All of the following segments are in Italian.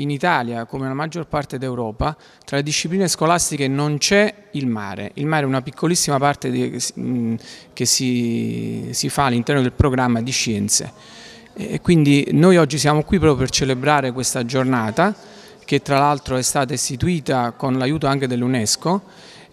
in Italia, come nella maggior parte d'Europa, tra le discipline scolastiche non c'è il mare. Il mare è una piccolissima parte di, che si, mm, si fa all'interno del programma di scienze. E quindi noi oggi siamo qui proprio per celebrare questa giornata, che tra l'altro è stata istituita con l'aiuto anche dell'UNESCO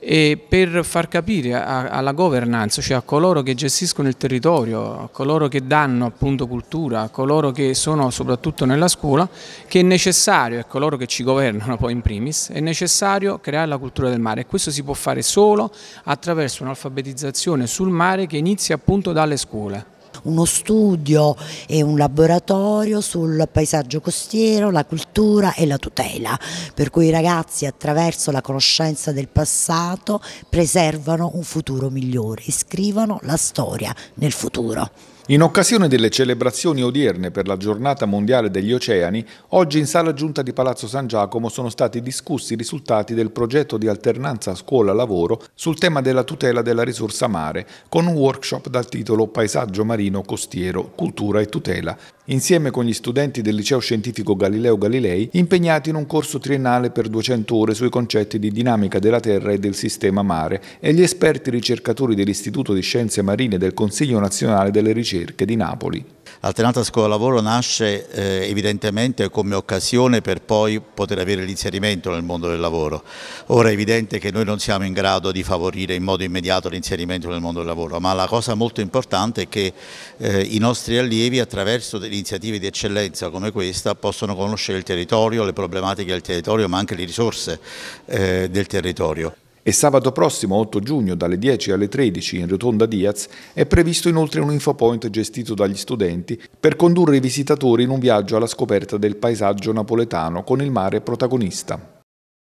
e per far capire a, alla governance, cioè a coloro che gestiscono il territorio, a coloro che danno appunto cultura, a coloro che sono soprattutto nella scuola, che è necessario, e a coloro che ci governano poi in primis, è necessario creare la cultura del mare e questo si può fare solo attraverso un'alfabetizzazione sul mare che inizia appunto dalle scuole uno studio e un laboratorio sul paesaggio costiero, la cultura e la tutela, per cui i ragazzi attraverso la conoscenza del passato preservano un futuro migliore, e scrivono la storia nel futuro. In occasione delle celebrazioni odierne per la giornata mondiale degli oceani, oggi in sala giunta di Palazzo San Giacomo sono stati discussi i risultati del progetto di alternanza scuola-lavoro sul tema della tutela della risorsa mare, con un workshop dal titolo Paesaggio marino costiero, cultura e tutela, insieme con gli studenti del liceo scientifico Galileo Galilei impegnati in un corso triennale per 200 ore sui concetti di dinamica della Terra e del sistema mare e gli esperti ricercatori dell'Istituto di Scienze Marine del Consiglio Nazionale delle Ricerche di Napoli. Alternanza scuola-lavoro nasce eh, evidentemente come occasione per poi poter avere l'inserimento nel mondo del lavoro. Ora è evidente che noi non siamo in grado di favorire in modo immediato l'inserimento nel mondo del lavoro, ma la cosa molto importante è che eh, i nostri allievi attraverso delle iniziative di eccellenza come questa possono conoscere il territorio, le problematiche del territorio, ma anche le risorse eh, del territorio. E sabato prossimo, 8 giugno, dalle 10 alle 13 in Rotonda Diaz, è previsto inoltre un infopoint gestito dagli studenti per condurre i visitatori in un viaggio alla scoperta del paesaggio napoletano con il mare protagonista.